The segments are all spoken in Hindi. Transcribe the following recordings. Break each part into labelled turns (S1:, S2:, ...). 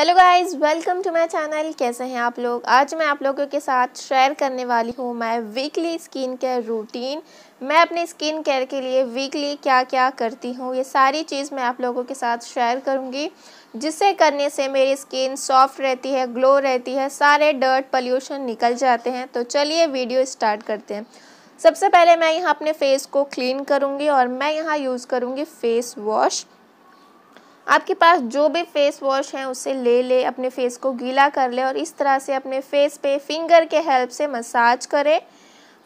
S1: hello guys welcome to my channel कैसे हैं आप लोग आज मैं आप लोगों के साथ शेयर करने वाली हूँ मैं वीकली स्किन केयर रूटीन मैं अपने स्किन केयर के लिए वीकली क्या क्या करती हूँ ये सारी चीज़ मैं आप लोगों के साथ शेयर करूँगी जिससे करने से मेरी स्किन सॉफ्ट रहती है ग्लो रहती है सारे डर्ट पल्यूशन निकल जाते हैं तो चलिए वीडियो स्टार्ट करते हैं सबसे पहले मैं यहाँ अपने फेस को क्लीन करूँगी और मैं यहाँ यूज़ करूँगी फेस वॉश आपके पास जो भी फेस वॉश है उसे ले ले अपने फेस को गीला कर ले और इस तरह से अपने फेस पे फिंगर के हेल्प से मसाज करें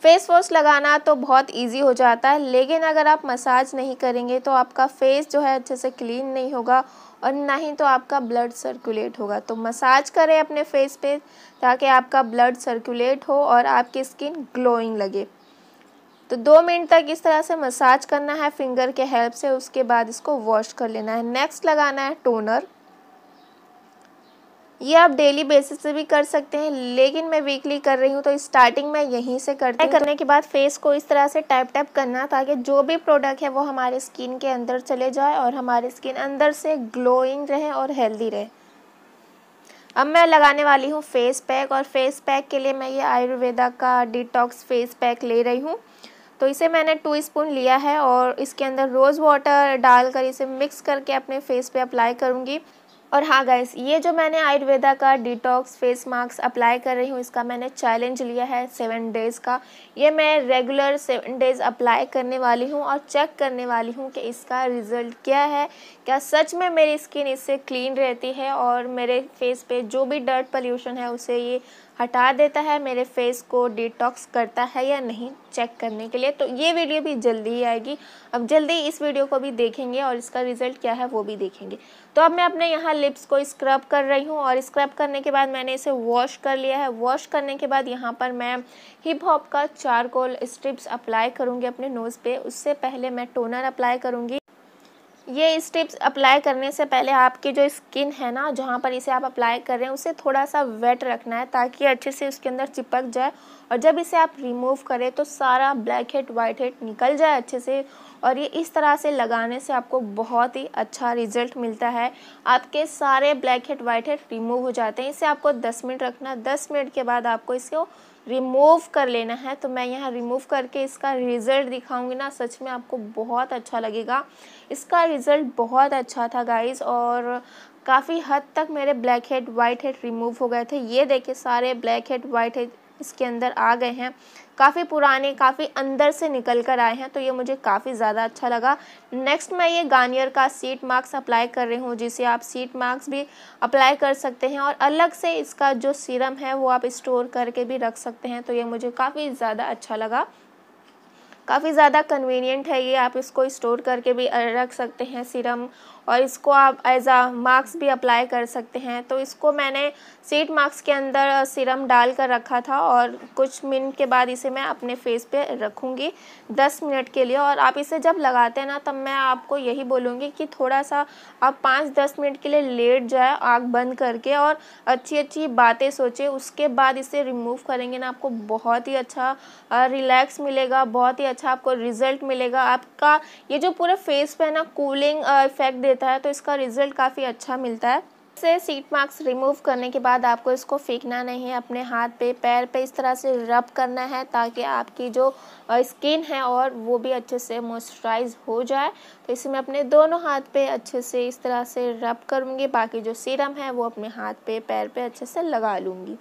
S1: फेस वॉश लगाना तो बहुत इजी हो जाता है लेकिन अगर आप मसाज नहीं करेंगे तो आपका फेस जो है अच्छे से क्लीन नहीं होगा और ना ही तो आपका ब्लड सर्कुलेट होगा तो मसाज करें अपने फेस पे ताकि आपका ब्लड सर्कुलेट हो और आपकी स्किन ग्लोइंग लगे तो दो मिनट तक इस तरह से मसाज करना है फिंगर के हेल्प से उसके बाद इसको वॉश कर लेना है नेक्स्ट लगाना है टोनर ये आप डेली बेसिस से भी कर सकते हैं लेकिन मैं वीकली कर रही हूँ तो स्टार्टिंग में यहीं से करती हूँ करने के बाद फेस को इस तरह से टैप टैप करना ताकि जो भी प्रोडक्ट है वो हमारे स्किन के अंदर चले जाए और हमारी स्किन अंदर से ग्लोइंग रहे और हेल्दी रहे अब मैं लगाने वाली हूँ फेस पैक और फेस पैक के लिए मैं ये आयुर्वेदा का डिटॉक्स फेस पैक ले रही हूँ तो इसे मैंने टू स्पून लिया है और इसके अंदर रोज़ वाटर डालकर इसे मिक्स करके अपने फेस पे अप्लाई करूँगी और हाँ गाइस ये जो मैंने आयुर्वेदा का डिटॉक्स फेस मास्क अप्लाई कर रही हूँ इसका मैंने चैलेंज लिया है सेवन डेज़ का ये मैं रेगुलर सेवन डेज़ अप्लाई करने वाली हूँ और चेक करने वाली हूँ कि इसका रिज़ल्ट क्या है क्या सच में मेरी स्किन इससे क्लीन रहती है और मेरे फेस पे जो भी डर्ट पल्यूशन है उसे ये हटा देता है मेरे फेस को डिटॉक्स करता है या नहीं चेक करने के लिए तो ये वीडियो भी जल्दी ही आएगी अब जल्दी इस वीडियो को भी देखेंगे और इसका रिजल्ट क्या है वो भी देखेंगे तो अब मैं अपने यहाँ लिप्स को स्क्रब कर रही हूँ और स्क्रब करने के बाद मैंने इसे वॉश कर लिया है वॉश करने के बाद यहाँ पर मैं हिप हॉप का चारकोल स्ट्रिप्स अप्लाई करूँगी अपने नोज़ पे उससे पहले मैं टोनर अप्लाई करूँगी ये स्टेप्स अप्लाई करने से पहले आपकी जो स्किन है ना जहाँ पर इसे आप अप्लाई कर रहे हैं उसे थोड़ा सा वेट रखना है ताकि अच्छे से उसके अंदर चिपक जाए और जब इसे आप रिमूव करें तो सारा ब्लैक हेड वाइट हेड निकल जाए अच्छे से और ये इस तरह से लगाने से आपको बहुत ही अच्छा रिजल्ट मिलता है आपके सारे black head white head remove हो जाते हैं इसे आपको दस मिनट रखना दस मिनट के बाद आपको इसको रिमूव कर लेना है तो मैं यहाँ रिमूव करके इसका रिज़ल्ट दिखाऊंगी ना सच में आपको बहुत अच्छा लगेगा इसका रिज़ल्ट बहुत अच्छा था गाइस और काफ़ी हद तक मेरे black head white head remove हो गए थे ये देखिए सारे ब्लैक हेड वाइट हेड इसके अंदर आ गए हैं काफ़ी पुराने काफ़ी अंदर से निकल कर आए हैं तो ये मुझे काफ़ी ज़्यादा अच्छा लगा नेक्स्ट मैं ये गार्नियर का सीट मार्क्स अप्लाई कर रही हूँ जिसे आप सीट मार्क्स भी अप्लाई कर सकते हैं और अलग से इसका जो सीरम है वो आप स्टोर करके भी रख सकते हैं तो ये मुझे काफ़ी ज़्यादा अच्छा लगा काफ़ी ज़्यादा कन्वीनियंट है ये आप इसको स्टोर करके भी रख सकते हैं सीरम और इसको आप एज आ मार्क्स भी अप्लाई कर सकते हैं तो इसको मैंने सीट मार्क्स के अंदर सिरम डाल कर रखा था और कुछ मिनट के बाद इसे मैं अपने फेस पे रखूँगी दस मिनट के लिए और आप इसे जब लगाते हैं ना तब मैं आपको यही बोलूँगी कि थोड़ा सा आप पाँच दस मिनट के लिए लेट जाए आँख बंद करके और अच्छी अच्छी बातें सोचें उसके बाद इसे रिमूव करेंगे ना आपको बहुत ही अच्छा रिलैक्स मिलेगा बहुत ही अच्छा आपको रिज़ल्ट मिलेगा आपका ये जो पूरे फेस है ना कूलिंग इफेक्ट दे देता है तो इसका रिजल्ट काफ़ी अच्छा मिलता है से सीट मार्क्स रिमूव करने के बाद आपको इसको फेंकना नहीं है अपने हाथ पे पैर पे इस तरह से रब करना है ताकि आपकी जो स्किन है और वो भी अच्छे से मॉइस्चराइज हो जाए तो इसे मैं अपने दोनों हाथ पे अच्छे से इस तरह से रब करूँगी बाकी जो सीरम है वो अपने हाथ पे पैर पे अच्छे से लगा लूँगी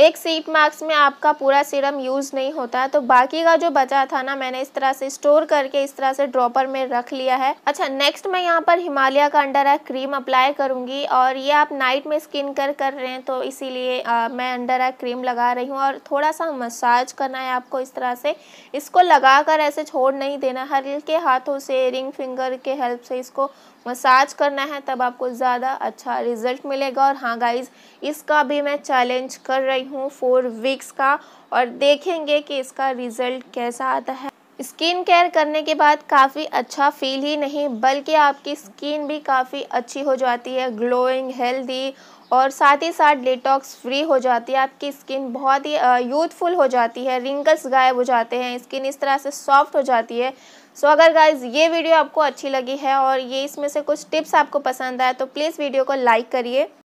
S1: एक सीट मार्क्स में आपका पूरा सीरम यूज़ नहीं होता है तो बाकी का जो बचा था ना मैंने इस तरह से स्टोर करके इस तरह से ड्रॉपर में रख लिया है अच्छा नेक्स्ट मैं यहाँ पर हिमालय का अंडर आई क्रीम अप्लाई करूँगी और ये आप नाइट में स्किन कर कर रहे हैं तो इसीलिए मैं अंडर आई क्रीम लगा रही हूँ और थोड़ा सा मसाज करना है आपको इस तरह से इसको लगा कर ऐसे छोड़ नहीं देना हर के हाथों से रिंग फिंगर के हेल्प से इसको मसाज करना है तब आपको ज़्यादा अच्छा रिजल्ट मिलेगा और हाँ गाइज इसका भी मैं चैलेंज कर रही हूँ फोर वीक्स का और देखेंगे कि इसका रिज़ल्ट कैसा आता है स्किन केयर करने के बाद काफ़ी अच्छा फील ही नहीं बल्कि आपकी स्किन भी काफ़ी अच्छी हो जाती है ग्लोइंग हेल्दी और साथ ही साथ डिटॉक्स फ्री हो जाती है आपकी स्किन बहुत ही यूथफुल हो जाती है रिंकल्स गायब हो जाते हैं स्किन इस तरह से सॉफ्ट हो जाती है सो so, अगर गाइज ये वीडियो आपको अच्छी लगी है और ये इसमें से कुछ टिप्स आपको पसंद आए तो प्लीज़ वीडियो को लाइक करिए